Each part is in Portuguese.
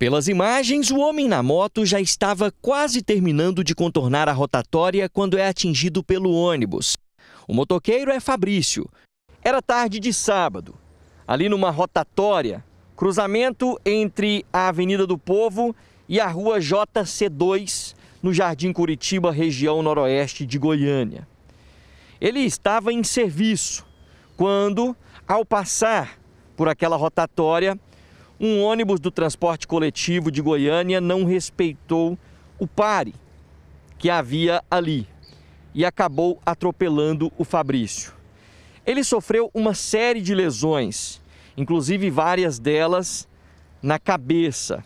Pelas imagens, o homem na moto já estava quase terminando de contornar a rotatória quando é atingido pelo ônibus. O motoqueiro é Fabrício. Era tarde de sábado, ali numa rotatória, cruzamento entre a Avenida do Povo e a Rua JC2, no Jardim Curitiba, região noroeste de Goiânia. Ele estava em serviço quando, ao passar por aquela rotatória, um ônibus do transporte coletivo de Goiânia não respeitou o pare que havia ali e acabou atropelando o Fabrício. Ele sofreu uma série de lesões, inclusive várias delas na cabeça.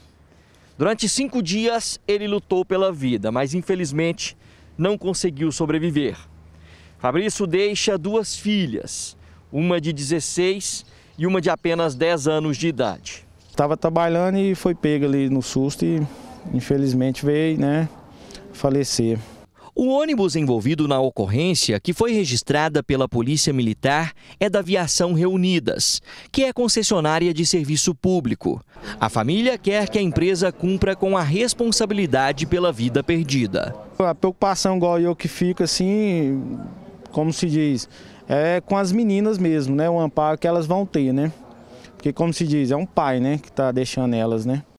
Durante cinco dias ele lutou pela vida, mas infelizmente não conseguiu sobreviver. Fabrício deixa duas filhas, uma de 16 e uma de apenas 10 anos de idade. Estava trabalhando e foi pego ali no susto e infelizmente veio, né, falecer. O ônibus envolvido na ocorrência, que foi registrada pela Polícia Militar, é da Aviação Reunidas, que é concessionária de serviço público. A família quer que a empresa cumpra com a responsabilidade pela vida perdida. A preocupação igual eu que fico assim, como se diz, é com as meninas mesmo, né? O amparo que elas vão ter, né? Porque como se diz, é um pai, né, que está deixando elas, né?